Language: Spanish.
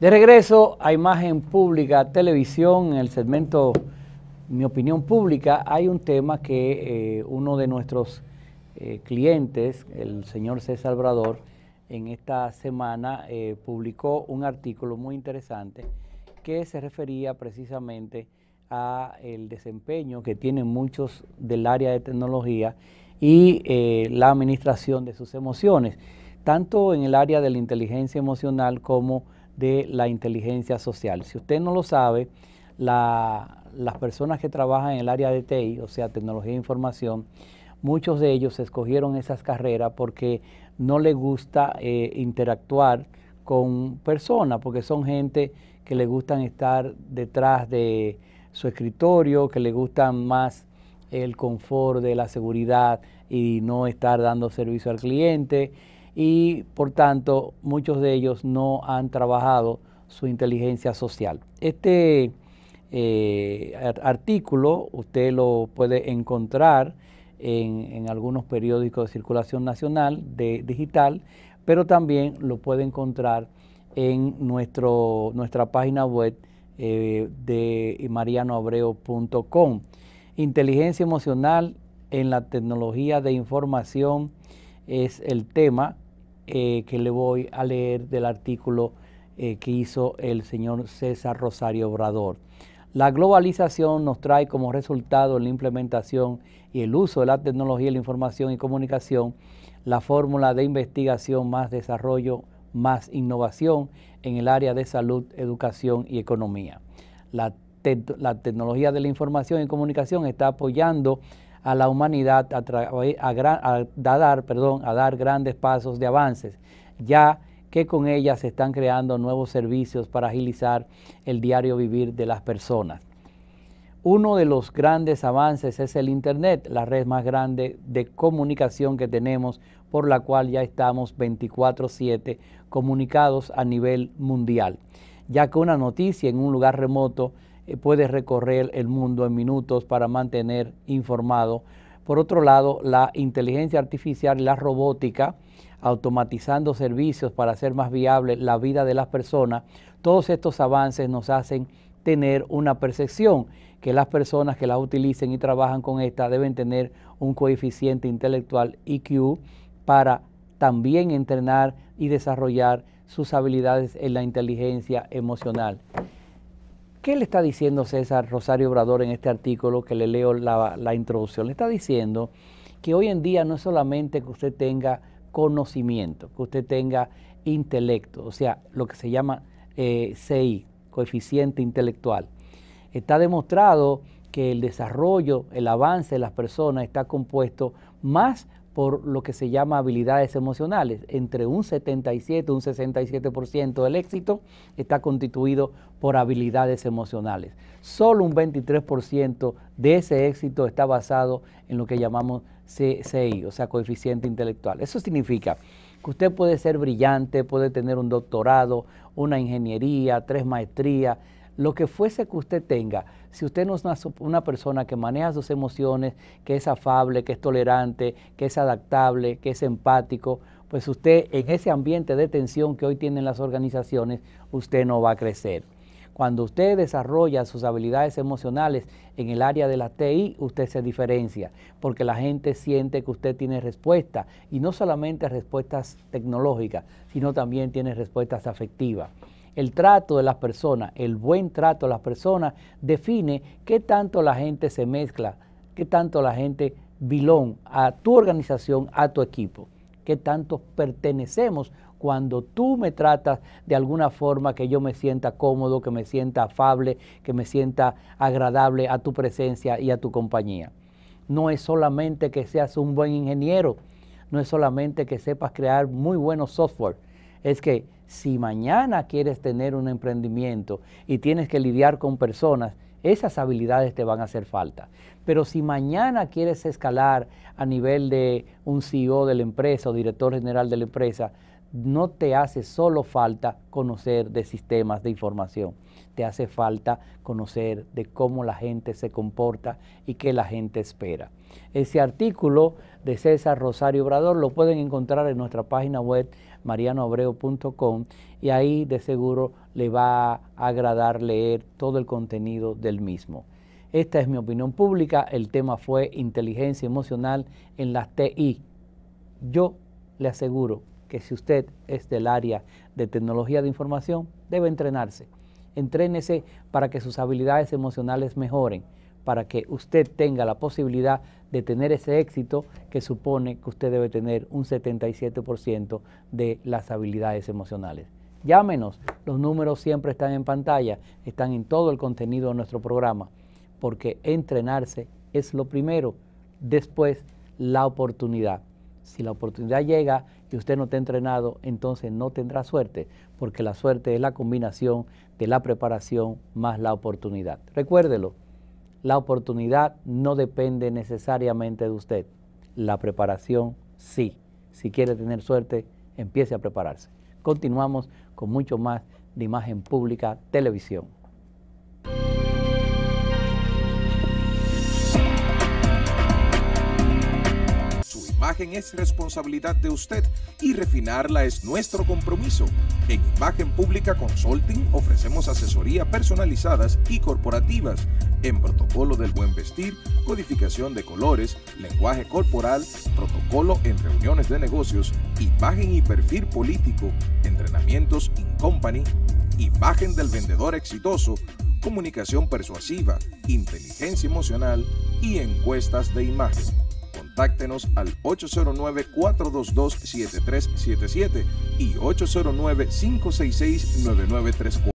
De regreso a Imagen Pública Televisión, en el segmento Mi Opinión Pública, hay un tema que eh, uno de nuestros eh, clientes, el señor César Brador, en esta semana eh, publicó un artículo muy interesante que se refería precisamente a el desempeño que tienen muchos del área de tecnología y la administración de sus emociones, tanto en el área de la inteligencia emocional como de la inteligencia social. Si usted no lo sabe, las personas que trabajan en el área de TI, o sea, tecnología de información, muchos de ellos escogieron esas carreras porque no les gusta eh, interactuar con personas, porque son gente que le gustan estar detrás de su escritorio, que le gusta más el confort de la seguridad y no estar dando servicio al cliente y por tanto muchos de ellos no han trabajado su inteligencia social. Este eh, artículo usted lo puede encontrar en, algunos periódicos de circulación nacional de, digital, pero también lo puede encontrar en nuestro, nuestra página web eh, de marianoabreo.com. Inteligencia emocional en la tecnología de información es el tema eh, que le voy a leer del artículo eh, que hizo el señor César Rosario Obrador. La globalización nos trae como resultado la implementación y el uso de la tecnología, de la información y comunicación, la fórmula de investigación más desarrollo más innovación en el área de salud, educación y economía. la tecnología de la información y comunicación está apoyando a la humanidad a, dar, dar grandes pasos de avances, ya que con ellas se están creando nuevos servicios para agilizar el diario vivir de las personas. Uno de los grandes avances es el Internet, la red más grande de comunicación que tenemos, por la cual ya estamos 24/7 comunicados a nivel mundial, ya que una noticia en un lugar remoto eh, puedes recorrer el mundo en minutos para mantener informado. Por otro lado, la inteligencia artificial y la robótica, automatizando servicios para hacer más viable la vida de las personas, todos estos avances nos hacen tener una percepción que las personas que las utilicen y trabajan con esta deben tener un coeficiente intelectual IQ para también entrenar y desarrollar sus habilidades en la inteligencia emocional. ¿Qué le está diciendo César Rosario Obrador en este artículo que le leo la, introducción? Le está diciendo que hoy en día no es solamente que usted tenga conocimiento, que usted tenga intelecto, o sea, lo que se llama eh, CI, coeficiente intelectual. Está demostrado que el desarrollo, el avance de las personas está compuesto más por lo que se llama habilidades emocionales. Entre un 77 y un 67% del éxito está constituido por habilidades emocionales. Solo un 23% de ese éxito está basado en lo que llamamos CI, o sea, coeficiente intelectual. Eso significa que usted puede ser brillante, puede tener un doctorado, una ingeniería, tres maestrías, lo que fuese que usted tenga, si usted no es una, persona que maneja sus emociones, que es afable, que es tolerante, que es adaptable, que es empático, pues usted en ese ambiente de tensión que hoy tienen las organizaciones, usted no va a crecer. Cuando usted desarrolla sus habilidades emocionales en el área de la TI, usted se diferencia, porque la gente siente que usted tiene respuesta. y no solamente respuestas tecnológicas, sino también tiene respuestas afectivas. El trato de las personas, el buen trato de las personas define qué tanto la gente se mezcla, qué tanto la gente vilón a tu organización, a tu equipo, qué tanto pertenecemos cuando tú me tratas de alguna forma que yo me sienta cómodo, que me sienta afable, que me sienta agradable a tu presencia y a tu compañía. No es solamente que seas un buen ingeniero, no es solamente que sepas crear muy buenos software, es que si mañana quieres tener un emprendimiento y tienes que lidiar con personas, esas habilidades te van a hacer falta. Pero si mañana quieres escalar a nivel de un CEO de la empresa o director general de la empresa, no te hace solo falta conocer de sistemas de información, te hace falta conocer de cómo la gente se comporta y qué la gente espera. Ese artículo de César Rosario Obrador lo pueden encontrar en nuestra página web marianoobreo.com y ahí de seguro le va a agradar leer todo el contenido del mismo. Esta es mi opinión pública, el tema fue inteligencia emocional en las TI. Yo le aseguro que si usted es del área de tecnología de información, debe entrenarse. Entrénese para que sus habilidades emocionales mejoren para que usted tenga la posibilidad de tener ese éxito que supone que usted debe tener un 77% de las habilidades emocionales. Llámenos, los números siempre están en pantalla, están en todo el contenido de nuestro programa, porque entrenarse es lo primero, después la oportunidad. Si la oportunidad llega y usted no está entrenado, entonces no tendrá suerte, porque la suerte es la combinación de la preparación más la oportunidad. Recuérdelo, la oportunidad no depende necesariamente de usted. La preparación sí. Si quiere tener suerte, empiece a prepararse. Continuamos con mucho más de imagen pública televisión. es responsabilidad de usted y refinarla es nuestro compromiso. En Imagen Pública Consulting ofrecemos asesoría personalizadas y corporativas en protocolo del buen vestir, codificación de colores, lenguaje corporal, protocolo en reuniones de negocios, imagen y perfil político, entrenamientos in company, imagen del vendedor exitoso, comunicación persuasiva, inteligencia emocional y encuestas de imagen. Contáctenos al 809-422-7377 y 809-566-9934.